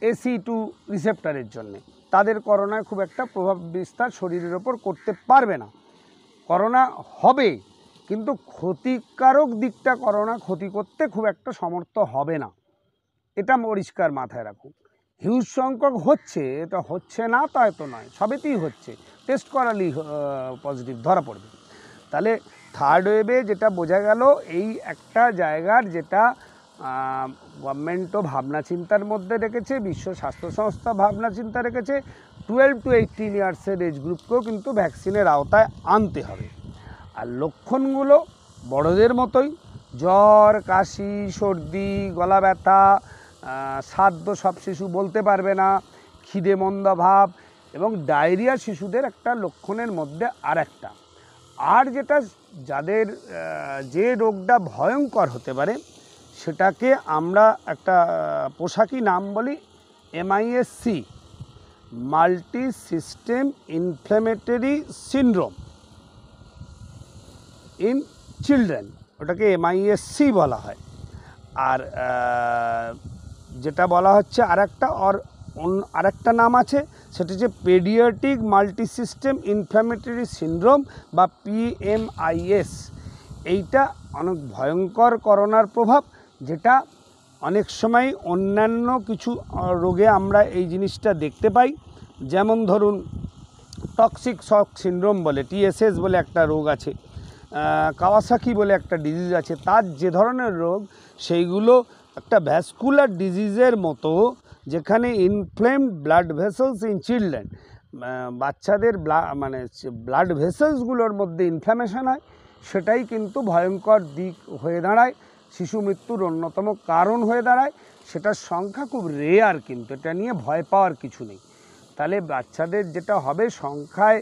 এসি টু রিসেপ্টারের জন্যে তাদের করোনায় খুব একটা প্রভাব বিস্তার শরীরের ওপর করতে পারবে না করোনা হবে কিন্তু ক্ষতিকারক দিকটা করোনা ক্ষতি করতে খুব একটা সমর্থ হবে না এটা পরিষ্কার মাথায় রাখুন হিউজ সংখ্যক হচ্ছে এটা হচ্ছে না তাই তো নয় সবেতেই হচ্ছে টেস্ট করালেই পজিটিভ ধরা পড়বে তাহলে থার্ড ওয়েভে যেটা বোঝা গেল এই একটা জায়গার যেটা গভর্নমেন্টও ভাবনা চিন্তার মধ্যে রেখেছে বিশ্ব স্বাস্থ্য সংস্থা ভাবনা চিন্তা রেখেছে টুয়েলভ টু এইটিন ইয়ার্সের এজ গ্রুপকেও কিন্তু ভ্যাকসিনের আওতায় আনতে হবে আর লক্ষণগুলো বড়দের মতোই জ্বর কাশি সর্দি গলা ব্যথা সাধ্য সব শিশু বলতে পারবে না খিদে মন্দা ভাব এবং ডায়রিয়া শিশুদের একটা লক্ষণের মধ্যে আর একটা আর যেটা যাদের যে রোগটা ভয়ঙ্কর হতে পারে সেটাকে আমরা একটা পোশাকি নাম বলি MISC multi system inflammatory syndrome in children ওটাকে এমআইএসসি বলা হয় আর যেটা বলা হচ্ছে আরেকটা অর আরেকটা নাম আছে সেটি হচ্ছে পেডিয়াটিক মাল্টিসিস্টেম ইনফ্ল্যামেটরি সিন্ড্রোম বা পিএমআইএস এইটা অনেক ভয়ঙ্কর করোনার প্রভাব যেটা অনেক সময় অন্যান্য কিছু রোগে আমরা এই জিনিসটা দেখতে পাই যেমন ধরুন টক্সিক শক সিন্ড্রোম বলে টিএসএস বলে একটা রোগ আছে কাওয়াসাকি বলে একটা ডিজিজ আছে তার যে ধরনের রোগ সেইগুলো একটা ভ্যাসকুলার ডিজিজের মতো যেখানে inflame blood vessels in children বাচ্চাদের মানে ব্লাড ভেসেলসগুলোর মধ্যে ইনফ্ল্যামেশন হয় সেটাই কিন্তু ভয়ঙ্কর দিক হয়ে দাঁড়ায় শিশু মৃত্যুর অন্যতম কারণ হয়ে দাঁড়ায় সেটার সংখ্যা খুব রেয়ার কিন্তু এটা নিয়ে ভয় পাওয়ার কিছু নেই তাহলে বাচ্চাদের যেটা হবে সংখ্যায়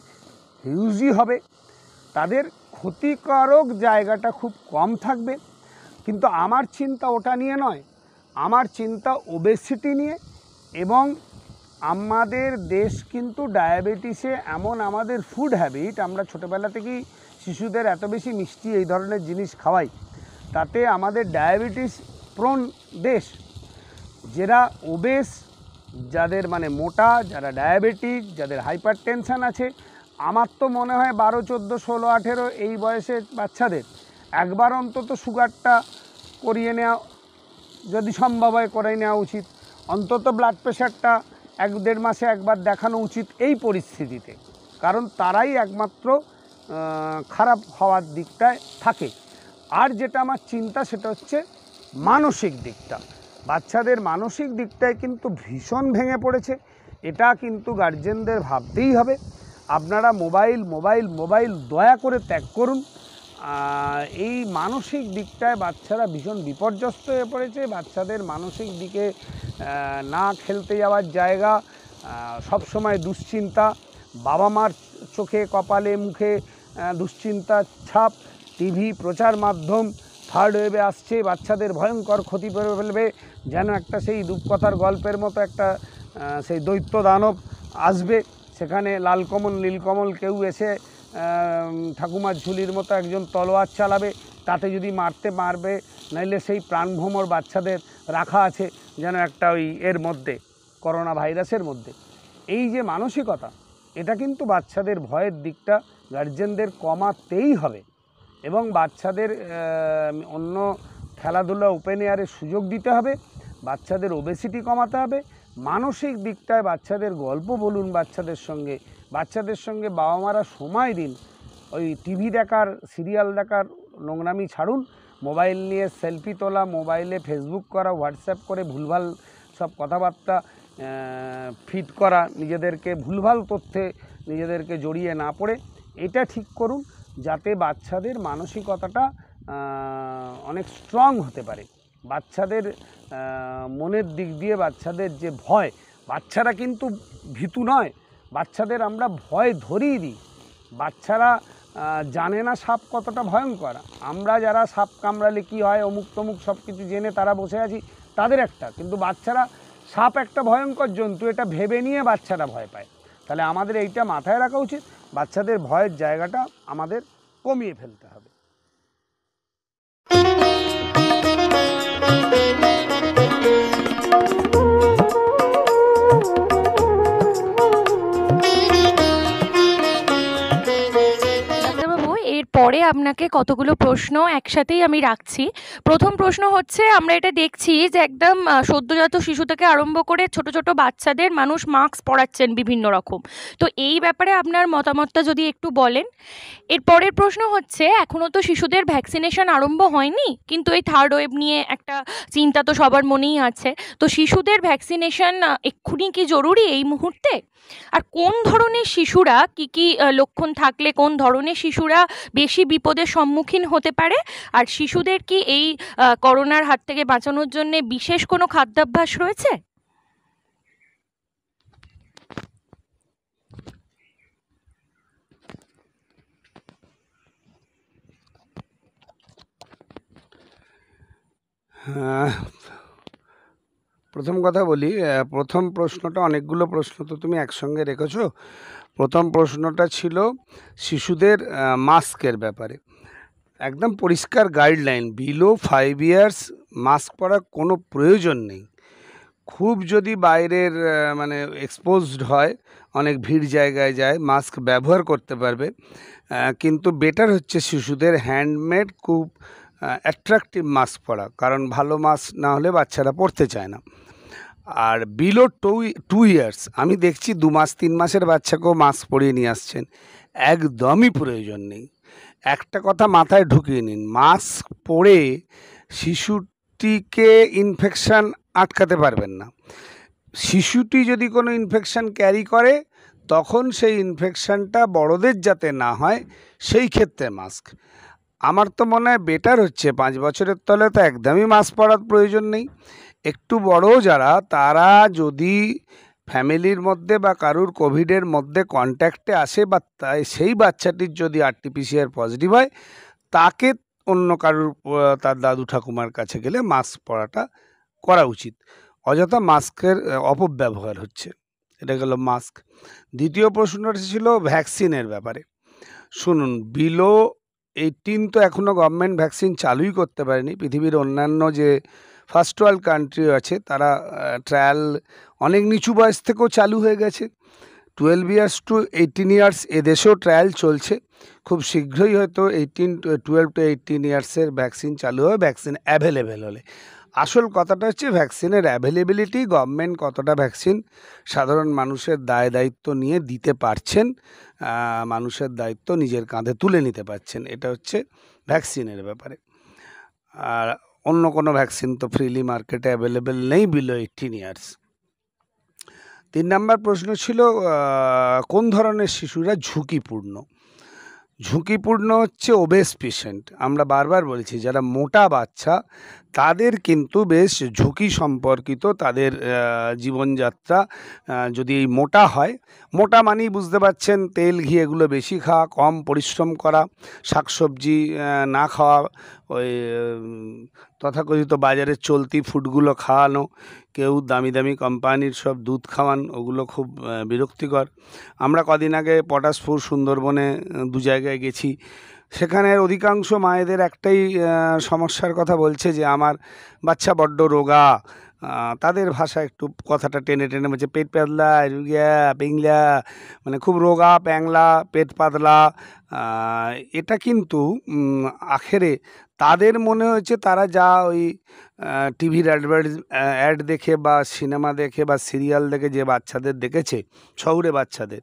হিউজই হবে তাদের ক্ষতিকারক জায়গাটা খুব কম থাকবে কিন্তু আমার চিন্তা ওটা নিয়ে নয় আমার চিন্তা ওবেসিটি নিয়ে এবং আমাদের দেশ কিন্তু ডায়াবেটিসে এমন আমাদের ফুড হ্যাবিট আমরা ছোটোবেলা থেকেই শিশুদের এত বেশি মিষ্টি এই ধরনের জিনিস খাওয়াই তাতে আমাদের ডায়াবেটিস প্রণ দেশ যারা ওবেস যাদের মানে মোটা যারা ডায়াবেটিক যাদের হাইপার টেনশান আছে আমার তো মনে হয় বারো চোদ্দো ষোলো আঠেরো এই বয়সের বাচ্চাদের একবার অন্তত সুগারটা করিয়ে নেওয়া যদি সম্ভব হয় করাই নেওয়া উচিত অন্তত ব্লাড প্রেশারটা এক দেড় মাসে একবার দেখানো উচিত এই পরিস্থিতিতে কারণ তারাই একমাত্র খারাপ হওয়ার দিকটায় থাকে আর যেটা আমার চিন্তা সেটা হচ্ছে মানসিক দিকটা বাচ্চাদের মানসিক দিকটায় কিন্তু ভীষণ ভেঙে পড়েছে এটা কিন্তু গার্জেনদের ভাবতেই হবে আপনারা মোবাইল মোবাইল মোবাইল দয়া করে ত্যাগ করুন এই মানসিক দিকটায় বাচ্চারা ভীষণ বিপর্যস্ত হয়ে পড়েছে বাচ্চাদের মানসিক দিকে না খেলতে যাওয়ার জায়গা সবসময় দুশ্চিন্তা বাবা মার চোখে কপালে মুখে দুশ্চিন্তার ছাপ টিভি প্রচার মাধ্যম থার্ড ওয়েভে আসছে বাচ্চাদের ভয়ঙ্কর ক্ষতি করে ফেলবে যেন একটা সেই রূপকথার গল্পের মতো একটা সেই দৈত্য দানব আসবে সেখানে লালকমল নীলকমল কেউ এসে ঠাকুমার ঝুলির মতো একজন তলোয়ার চালাবে তাতে যদি মারতে মারবে নাইলে সেই প্রাণভ্রমর বাচ্চাদের রাখা আছে যেন একটা ওই এর মধ্যে করোনা ভাইরাসের মধ্যে এই যে মানসিকতা এটা কিন্তু বাচ্চাদের ভয়ের দিকটা গার্জেনদের কমাতেই হবে এবং বাচ্চাদের অন্য খেলাধুলা ওপেন এয়ারে সুযোগ দিতে হবে বাচ্চাদের ওবেসিটি কমাতে হবে মানসিক দিকটায় বাচ্চাদের গল্প বলুন বাচ্চাদের সঙ্গে বাচ্চাদের সঙ্গে বাবা মারা সময় দিন ওই টিভি দেখার সিরিয়াল দেখার নোংরামি ছাড়ুন মোবাইল নিয়ে সেলফি তোলা মোবাইলে ফেসবুক করা হোয়াটসঅ্যাপ করে ভুলভাল সব কথাবার্তা ফিট করা নিজেদেরকে ভুলভাল তথ্যে নিজেদেরকে জড়িয়ে না পড়ে এটা ঠিক করুন যাতে বাচ্চাদের মানসিকতাটা অনেক স্ট্রং হতে পারে বাচ্চাদের মনের দিক দিয়ে বাচ্চাদের যে ভয় বাচ্চারা কিন্তু ভীতু নয় বাচ্চাদের আমরা ভয় ধরিয়ে দিই বাচ্চারা জানে না সাপ কতটা ভয়ঙ্কর আমরা যারা সাপ কামড়ালে কি হয় অমুক তমুক সব কিছু জেনে তারা বসে আছি তাদের একটা কিন্তু বাচ্চারা সাপ একটা ভয়ঙ্কর জন্তু এটা ভেবে নিয়ে বাচ্চারা ভয় পায় তাহলে আমাদের এইটা মাথায় রাখা উচিত বাচ্চাদের ভয়ের জায়গাটা আমাদের কমিয়ে ফেলতে হবে পরে আপনাকে কতগুলো প্রশ্ন একসাথেই আমি রাখছি প্রথম প্রশ্ন হচ্ছে আমরা এটা দেখছি যে একদম সদ্যজাত শিশু থেকে আরম্ভ করে ছোট ছোট বাচ্চাদের মানুষ মাস্ক পরাচ্ছেন বিভিন্ন রকম তো এই ব্যাপারে আপনার মতামতটা যদি একটু বলেন এর পরের প্রশ্ন হচ্ছে এখনও তো শিশুদের ভ্যাকসিনেশন আরম্ভ হয়নি কিন্তু এই থার্ড ওয়েভ নিয়ে একটা চিন্তা তো সবার মনেই আছে তো শিশুদের ভ্যাকসিনেশন এক্ষুনি কি জরুরি এই মুহূর্তে আর কোন ধরনের শিশুরা কি কি লক্ষণ থাকলে কোন ধরনের শিশুরা বেশি বেশি বিপদের সম্মুখীন হতে পারে আর শিশুদের কি এই করোনার হাত থেকে বাঁচানোর জন্য বিশেষ কোনো খাদ্যাভ্যাস রয়েছে হ্যাঁ, প্রথম কথা বলি প্রথম প্রশ্নটা অনেকগুলো প্রশ্ন তো তুমি একসঙ্গে রেখেছো প্রথম প্রশ্নটা ছিল শিশুদের মাস্কের ব্যাপারে একদম পরিষ্কার guideline below five years mask পরার কোনো প্রয়োজন নেই খুব যদি বাইরের মানে এক্সপোজড হয় অনেক ভিড় জায়গায় যায় মাস্ক ব্যবহার করতে পারবে কিন্তু বেটার হচ্ছে শিশুদের হ্যান্ডমেড খুব অ্যাট্রাকটিভ মাস্ক পরা কারণ ভালো মাস্ক না হলে বাচ্চারা পড়তে চায় না আর বিলো টু টু ইয়ার্স আমি দেখছি দু মাস তিন মাসের বাচ্চাকেও মাস্ক পরিয়ে নিয়ে আসছেন একদমই প্রয়োজন নেই একটা কথা মাথায় ঢুকিয়ে নিন মাস্ক পরে শিশুটিকে ইনফেকশান আটকাতে পারবেন না শিশুটি যদি কোনো ইনফেকশান ক্যারি করে তখন সেই ইনফেকশানটা বড়দের যাতে না হয় সেই ক্ষেত্রে মাস্ক আমার তো মনে হয় বেটার হচ্ছে পাঁচ বছরের তলে তো একদমই মাস্ক পরার প্রয়োজন নেই একটু বড় যারা তারা যদি ফ্যামিলির মধ্যে বা কারুর কোভিডের মধ্যে কন্ট্যাক্টে আসে বা তাই সেই বাচ্চাটির যদি আরটিপিসিআর পজিটিভ হয় তাকে অন্য কারুর তার দাদু ঠাকুমার কাছে গেলে মাস্ক পরাটা করা উচিত অযথা মাস্কের অপব্যবহার হচ্ছে এটা গেল মাস্ক দ্বিতীয় প্রশ্নটা ছিল ভ্যাকসিনের ব্যাপারে শুনুন বিলো এইটিন তো এখনও গভর্নমেন্ট ভ্যাকসিন চালুই করতে পারেনি পৃথিবীর অন্যান্য যে ফার্স্ট ওয়ার্ল্ড কান্ট্রি আছে তারা ট্রায়াল অনেক নিচু বয়স থেকেও চালু হয়ে গেছে twelve years to eighteen years এদেশেও ট্রায়াল চলছে খুব শীঘ্রই হয়তো এইটিন টুয়েলভ টু এইটিন ইয়ার্সের ভ্যাকসিন চালু হবে ভ্যাকসিন অ্যাভেলেবেল হলে আসল কথাটা হচ্ছে ভ্যাকসিনের অ্যাভেলেবিলিটি গভর্নমেন্ট কতটা ভ্যাকসিন সাধারণ মানুষের দায় দায়িত্ব নিয়ে দিতে পারছেন মানুষের দায়িত্ব নিজের কাঁধে তুলে নিতে পারছেন এটা হচ্ছে ভ্যাকসিনের ব্যাপারে আর অন্য কোনো ভ্যাকসিন তো ফ্রিলি মার্কেটে অ্যাভেলেবেল নেই বিলো এইটিন ইয়ার্স তিন নাম্বার প্রশ্ন ছিল কোন ধরনের শিশুরা ঝুঁকিপূর্ণ ঝুঁকিপূর্ণ হচ্ছে ওবেস পেশেন্ট আমরা বারবার বলেছি যারা মোটা বাচ্চা তাদের কিন্তু বেশ ঝুঁকি সম্পর্কিত তাদের জীবনযাত্রা যদি এই মোটা হয় মোটা মানেই বুঝতে পারছেন তেল ঘি এগুলো বেশি খাওয়া কম পরিশ্রম করা শাকসবজি না খাওয়া ওই তথাকথিত বাজারের চলতি ফুডগুলো খাওয়ানো কেউ দামি দামি কোম্পানির সব দুধ খাওয়ান ওগুলো খুব বিরক্তিকর আমরা কদিন আগে পটাশপুর সুন্দরবনে দু জায়গায় গেছি সেখানের অধিকাংশ মায়েদের একটাই সমস্যার কথা বলছে যে আমার বাচ্চা বড্ড রোগা তাদের ভাষা একটু কথাটা টেনে টেনে বলছে পেট পাতলা রুগিয়া পিংলা মানে খুব রোগা প্যাংলা পেট পাতলা এটা কিন্তু আখেরে তাদের মনে হয়েছে তারা যা ওই টিভির অ্যাডভার্টাইজ অ্যাড দেখে বা সিনেমা দেখে বা সিরিয়াল দেখে যে বাচ্চাদের দেখেছে শহুরে বাচ্চাদের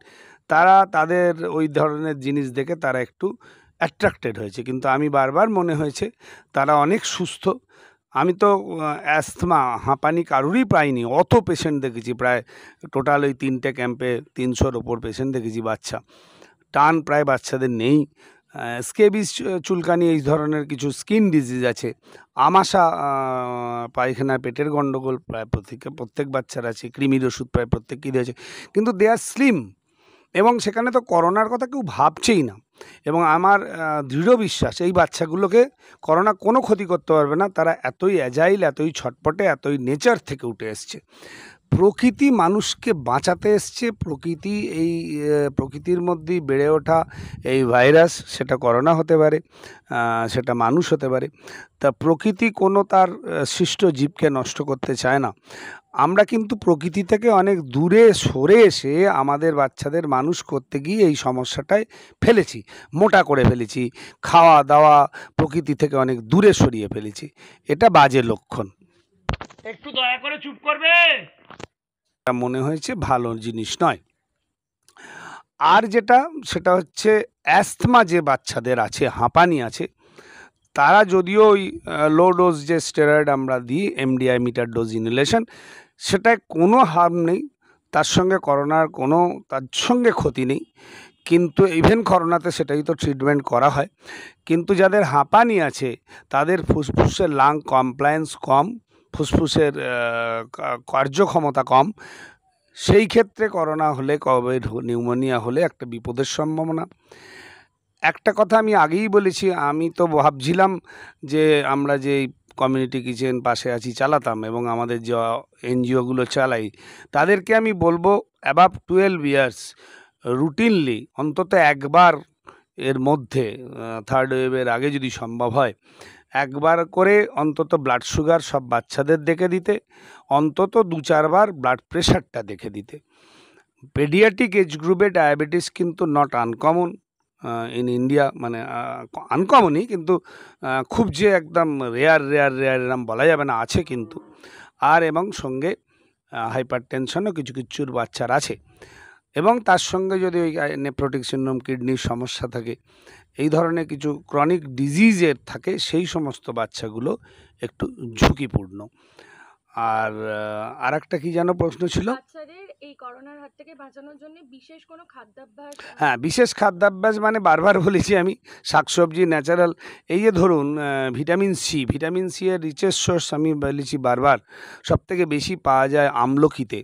তারা তাদের ওই ধরনের জিনিস দেখে তারা একটু অ্যাট্রাক্টেড হয়েছে কিন্তু আমি বারবার মনে হয়েছে তারা অনেক সুস্থ আমি তো অ্যাস্থমা হাঁপানি কারুরই পাইনি অত পেশেন্ট দেখেছি প্রায় টোটাল ওই তিনটে ক্যাম্পে তিনশোর ওপর পেশেন্ট দেখেছি বাচ্চা টান প্রায় বাচ্চাদের নেই স্কেবিস চুলকানি এই ধরনের কিছু স্কিন ডিজিজ আছে আমাশা পায়খানা পেটের গণ্ডগোল প্রায় প্রত্যেক প্রত্যেক বাচ্চার আছে কৃমির ওষুধ প্রায় প্রত্যেকেরই আছে কিন্তু দে আর স্লিম এবং সেখানে তো করোনার কথা কেউ ভাবছেই না এবং আমার দৃঢ় বিশ্বাস এই বাচ্চাগুলোকে করোনা কোনো ক্ষতি করতে পারবে না তারা এতই অ্যাজাইল এতই ছটপটে এতই নেচার থেকে উঠে এসছে প্রকৃতি মানুষকে বাঁচাতে এসছে প্রকৃতি এই প্রকৃতির মধ্যেই বেড়ে ওঠা এই ভাইরাস সেটা করোনা হতে পারে সেটা মানুষ হতে পারে তা প্রকৃতি কোনো তার সৃষ্ট জীবকে নষ্ট করতে চায় না আমরা কিন্তু প্রকৃতি থেকে অনেক দূরে সরে এসে আমাদের বাচ্চাদের মানুষ করতে গিয়ে এই সমস্যাটায় ফেলেছি মোটা করে ফেলেছি খাওয়া দাওয়া প্রকৃতি থেকে অনেক দূরে সরিয়ে ফেলেছি এটা বাজে লক্ষণ একটু দয়া করে চুপ করবে মনে হয়েছে ভালো জিনিস নয় আর যেটা সেটা হচ্ছে অ্যাস্থমা যে বাচ্চাদের আছে হাঁপানি আছে তারা যদিও ওই লো ডোজ যে স্টেরয়েড আমরা দিই এমডিআই মিটার ডোজ ইনহেলেশন সেটায় কোনো হার্ম নেই তার সঙ্গে করোনার কোনো তার সঙ্গে ক্ষতি নেই কিন্তু ইভেন করোনাতে সেটাই তো ট্রিটমেন্ট করা হয় কিন্তু যাদের হাঁপানি আছে তাদের ফুসফুসের লাং কমপ্লায়েন্স কম ফুসফুসের কার্যক্ষমতা কম সেই ক্ষেত্রে করোনা হলে কোভিড নিউমোনিয়া হলে একটা বিপদের সম্ভাবনা একটা কথা আমি আগেই বলেছি আমি তো ভাবছিলাম যে আমরা যে কমিউনিটি কিচেন পাশে আছি চালাতাম এবং আমাদের যে এনজিওগুলো চালাই তাদেরকে আমি বলবো অ্যাবাভ টুয়েলভ ইয়ার্স রুটিনলি অন্তত একবার এর মধ্যে থার্ড ওয়েভের আগে যদি সম্ভব হয় একবার করে অন্তত ব্লাড সুগার সব বাচ্চাদের দেখে দিতে অন্তত দু চারবার ব্লাড প্রেশারটা দেখে দিতে পেডিয়াটিক এজ গ্রুপে ডায়াবেটিস কিন্তু নট আনকমন ইন ইন্ডিয়া মানে আনকমনই কিন্তু খুব যে একদম রেয়ার রেয়ার রেয়ার এরম বলা যাবে না আছে কিন্তু আর এবং সঙ্গে হাইপার টেনশনও কিছু কিছুর বাচ্চার আছে এবং তার সঙ্গে যদি ওই নেপ্রোটিক সিন্ড্রোম কিডনির সমস্যা থাকে এই ধরনের কিছু ক্রনিক ডিজিজের থাকে সেই সমস্ত বাচ্চাগুলো একটু ঝুঁকিপূর্ণ আর আর একটা কি যেন প্রশ্ন ছিল এই করোনার হাত থেকে খাদ্যাভ্যাস হ্যাঁ বিশেষ খাদ্যাভ্যাস মানে বারবার বলেছি আমি শাকসবজি ন্যাচারাল এই যে ধরুন ভিটামিন সি ভিটামিন সি এর রিচেস সোর্স আমি বলেছি বারবার সবথেকে বেশি পাওয়া যায় আমলকিতে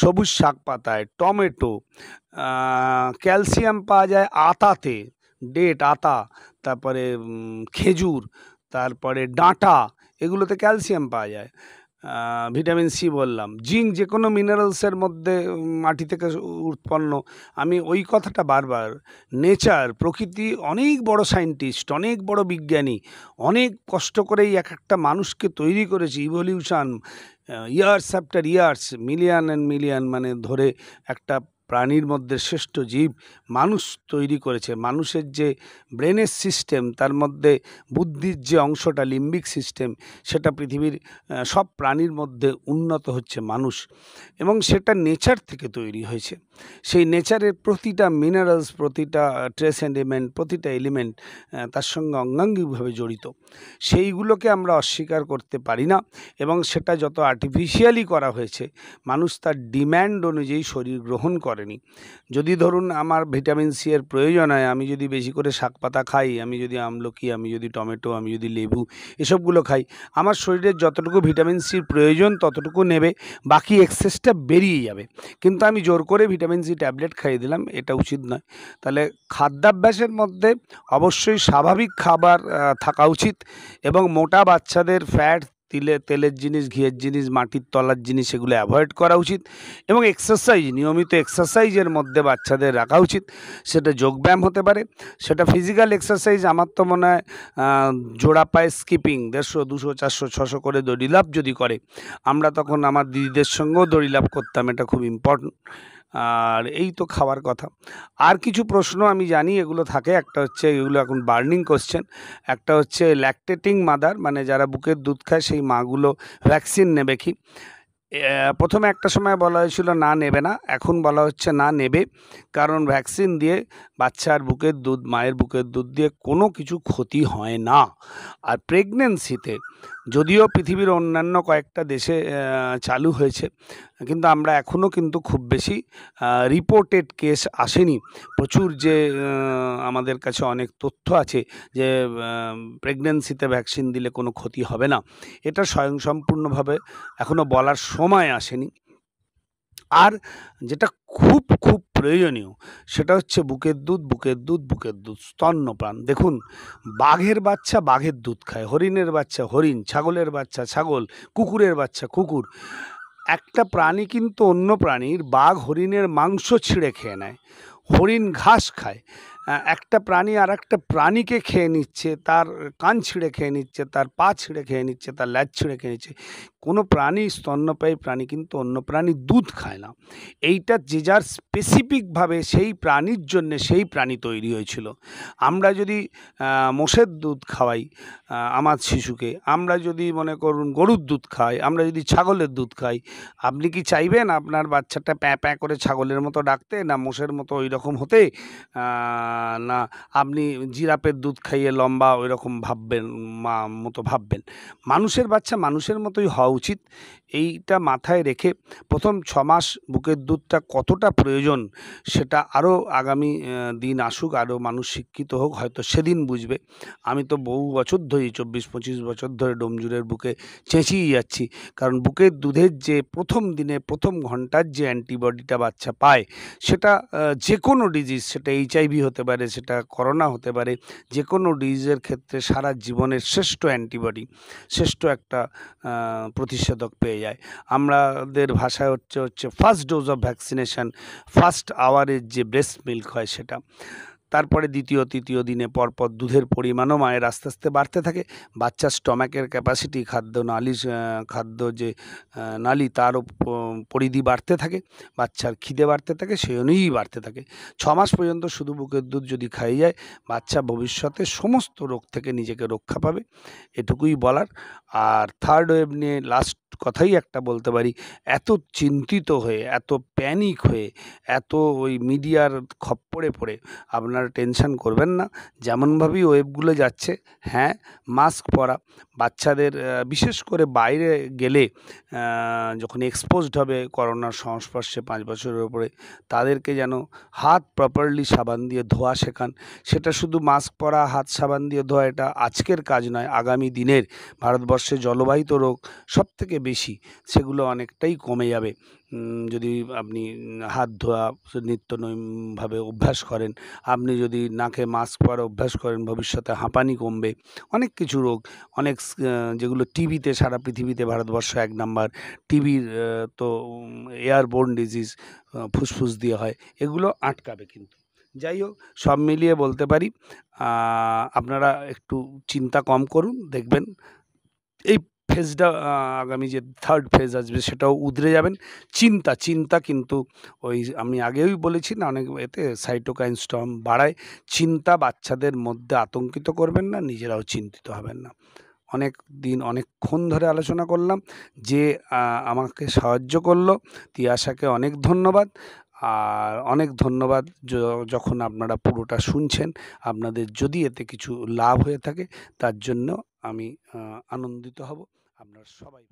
সবুজ শাক পাতায় টমেটো ক্যালসিয়াম পাওয়া যায় আতাতে ডেট আতা তারপরে খেজুর তারপরে ডাঁটা এগুলোতে ক্যালসিয়াম পাওয়া যায় ভিটামিন সি বললাম জিঙ্ক যে কোনো মিনারেলসের মধ্যে মাটি থেকে উৎপন্ন আমি ওই কথাটা বারবার নেচার প্রকৃতি অনেক বড় সায়েন্টিস্ট অনেক বড় বিজ্ঞানী অনেক কষ্ট করেই এক একটা মানুষকে তৈরি করেছে evolution years after years million and million মানে ধরে একটা প্রাণীর মধ্যে শ্রেষ্ঠ জীব মানুষ তৈরি করেছে মানুষের যে ব্রেনের সিস্টেম তার মধ্যে বুদ্ধির যে অংশটা লিম্বিক সিস্টেম সেটা পৃথিবীর সব প্রাণীর মধ্যে উন্নত হচ্ছে মানুষ এবং সেটা নেচার থেকে তৈরি হয়েছে সেই নেচারের প্রতিটা মিনারেলস প্রতিটা ট্রেস অ্যান্ড এলিমেন্ট প্রতিটা এলিমেন্ট তার সঙ্গে অঙ্গাঙ্গিকভাবে জড়িত সেইগুলোকে আমরা অস্বীকার করতে পারি না এবং সেটা যত আর্টিফিশিয়ালি করা হয়েছে মানুষ তার ডিম্যান্ড অনুযায়ী শরীর গ্রহণ করে করেনি যদি ধরুন আমার ভিটামিন সি এর প্রয়োজন হয় আমি যদি বেশি করে শাক পাতা খাই আমি যদি আমলকি আমি যদি টমেটো আমি যদি লেবু এসবগুলো খাই আমার শরীরের যতটুকু ভিটামিন সির প্রয়োজন ততটুকু নেবে বাকি এক্সেসটা বেরিয়ে যাবে কিন্তু আমি জোর করে ভিটামিন সি ট্যাবলেট খাইয়ে দিলাম এটা উচিত নয় তাহলে খাদ্যাভ্যাসের মধ্যে অবশ্যই স্বাভাবিক খাবার থাকা উচিত এবং মোটা বাচ্চাদের ফ্যাট তিলে তেলের জিনিস ঘিয়ের জিনিস মাটির তলার জিনিস এগুলো অ্যাভয়েড করা উচিত এবং এক্সারসাইজ নিয়মিত এক্সারসাইজের মধ্যে বাচ্চাদের রাখা উচিত সেটা যোগব্যায়াম হতে পারে সেটা ফিজিক্যাল এক্সারসাইজ আমার তো মনে হয় জোড়া পায়ে স্কিপিং দেড়শো দুশো চারশো ছশো করে দড়িলাভ যদি করে আমরা তখন আমার দিদিদের সঙ্গেও দড়িলাভ করতাম এটা খুব ইম্পর্ট্যান্ট আর এই তো খাওয়ার কথা আর কিছু প্রশ্ন আমি জানি এগুলো থাকে একটা হচ্ছে এগুলো এখন বার্নিং কোশ্চেন একটা হচ্ছে ল্যাকটেটিং মাদার মানে যারা বুকের দুধ খায় সেই মাগুলো ভ্যাকসিন নেবে কি প্রথমে একটা সময় বলা হয়েছিল না নেবে না এখন বলা হচ্ছে না নেবে কারণ ভ্যাকসিন দিয়ে বাচ্চার বুকের দুধ মায়ের বুকের দুধ দিয়ে কোনো কিছু ক্ষতি হয় না আর প্রেগনেন্সিতে যদিও পৃথিবীর অন্যান্য কয়েকটা দেশে চালু হয়েছে কিন্তু আমরা এখনও কিন্তু খুব বেশি রিপোর্টেড কেস আসেনি প্রচুর যে আমাদের কাছে অনেক তথ্য আছে যে প্রেগনেন্সিতে ভ্যাকসিন দিলে কোনো ক্ষতি হবে না এটা স্বয়ংসম্পূর্ণভাবে এখনও বলার সময় আসেনি আর যেটা খুব খুব প্রয়োজনীয় সেটা হচ্ছে বুকের দুধ বুকের দুধ বুকের দুধ স্তন্যপ্রাণ দেখুন বাঘের বাচ্চা বাঘের দুধ খায় হরিণের বাচ্চা হরিণ ছাগলের বাচ্চা ছাগল কুকুরের বাচ্চা কুকুর একটা প্রাণী কিন্তু অন্য প্রাণীর বাঘ হরিণের মাংস ছিঁড়ে খেয়ে নেয় হরিণ ঘাস খায় একটা প্রাণী আর একটা প্রাণীকে খেয়ে নিচ্ছে তার কান ছিঁড়ে খেয়ে নিচ্ছে তার পা ছিঁড়ে খেয়ে নিচ্ছে তার ল্যাচ ছিঁড়ে খেয়ে নিচ্ছে কোনো প্রাণী স্তন্যপায়ী প্রাণী কিন্তু অন্য প্রাণী দুধ খায় না এইটা যে যার স্পেসিফিকভাবে সেই প্রাণীর জন্য সেই প্রাণী তৈরি হয়েছিল আমরা যদি মোষের দুধ খাওয়াই আমার শিশুকে আমরা যদি মনে করুন গরুর দুধ খাই আমরা যদি ছাগলের দুধ খাই আপনি কি চাইবেন আপনার বাচ্চাটা প্যাঁ প্যাঁ করে ছাগলের মতো ডাকতে না মোষের মতো ওই রকম হতে না আপনি জিরাপের দুধ খাইয়ে লম্বা ওই রকম ভাববেন মতো ভাববেন মানুষের বাচ্চা মানুষের মতোই হওয়া হওয়া উচিত এইটা মাথায় রেখে প্রথম ছমাস বুকের দুধটা কতটা প্রয়োজন সেটা আরও আগামী দিন আসুক আরও মানুষ শিক্ষিত হোক হয়তো সেদিন বুঝবে আমি তো বহু বছর ধরেই চব্বিশ পঁচিশ বছর ধরে ডোমজুরের বুকে চেঁচিয়ে যাচ্ছি কারণ বুকের দুধের যে প্রথম দিনে প্রথম ঘন্টার যে অ্যান্টিবডিটা বাচ্চা পায় সেটা যে কোনো ডিজিজ সেটা এইচআইভি হতে পারে সেটা করোনা হতে পারে যে কোনো ডিজিজের ক্ষেত্রে সারা জীবনের শ্রেষ্ঠ অ্যান্টিবডি শ্রেষ্ঠ একটা প্রতিষেধক পেয়ে যায় আমাদের ভাষায় হচ্ছে হচ্ছে first dose of vaccination first আওয়ারের যে ব্রেস্ট মিল্ক হয় সেটা তারপরে দ্বিতীয় তৃতীয় দিনে পরপর দুধের পরিমাণও মায়ের আস্তে আস্তে বাড়তে থাকে বাচ্চার স্টমাকের ক্যাপাসিটি খাদ্য নালি খাদ্য যে নালি তার পরিধি বাড়তে থাকে বাচ্চার খিদে বাড়তে থাকে সেই অনুযায়ী বাড়তে থাকে ছ মাস পর্যন্ত শুধু বুকের দুধ যদি খাই যায় বাচ্চা ভবিষ্যতে সমস্ত রোগ থেকে নিজেকে রক্ষা পাবে এটুকুই বলার আর থার্ড ওয়েভ নিয়ে লাস্ট কথাই একটা বলতে পারি এত চিন্তিত হয়ে এত প্যানিক হয়ে এত ওই মিডিয়ার খপ্পড়ে পড়ে আপনারা টেনশান করবেন না যেমনভাবেই ওয়েবগুলো যাচ্ছে হ্যাঁ মাস্ক পরা বাচ্চাদের বিশেষ করে বাইরে গেলে যখন এক্সপোজড হবে করোনার সংস্পর্শে পাঁচ বছরের উপরে তাদেরকে যেন হাত প্রপারলি সাবান দিয়ে ধোয়া শেখান সেটা শুধু মাস্ক পরা হাত সাবান দিয়ে ধোয়া এটা আজকের কাজ নয় আগামী দিনের ভারতবর্ষে জলবাহিত রোগ সবথেকে থেকে বেশি সেগুলো অনেকটাই কমে যাবে যদি আপনি হাত ধোয়া নিত্য নৈমভাবে অভ্যাস করেন আপনি যদি নাকে মাস্ক পরার অভ্যাস করেন ভবিষ্যতে হাঁপানি কমবে অনেক কিছু রোগ অনেক যেগুলো টিভিতে সারা পৃথিবীতে ভারতবর্ষ এক নাম্বার টিভির তো এয়ারবোর্ন ডিজিজ ফুসফুস দিয়ে হয় এগুলো আটকাবে কিন্তু যাই হোক সব মিলিয়ে বলতে পারি আপনারা একটু চিন্তা কম করুন দেখবেন এই ফেজটা আগামী যে থার্ড ফেজ আসবে সেটাও উদরে যাবেন চিন্তা চিন্তা কিন্তু ওই আমি আগেই বলেছি না অনেক এতে সাইটোকাইন স্টম বাড়ায় চিন্তা বাচ্চাদের মধ্যে আতঙ্কিত করবেন না নিজেরাও চিন্তিত হবেন না অনেক দিন অনেকক্ষণ ধরে আলোচনা করলাম যে আমাকে সাহায্য করলো তিয়াশাকে অনেক ধন্যবাদ আর অনেক ধন্যবাদ যখন আপনারা পুরোটা শুনছেন আপনাদের যদি এতে কিছু লাভ হয়ে থাকে তার জন্য আমি আনন্দিত হব আপনারা সবাই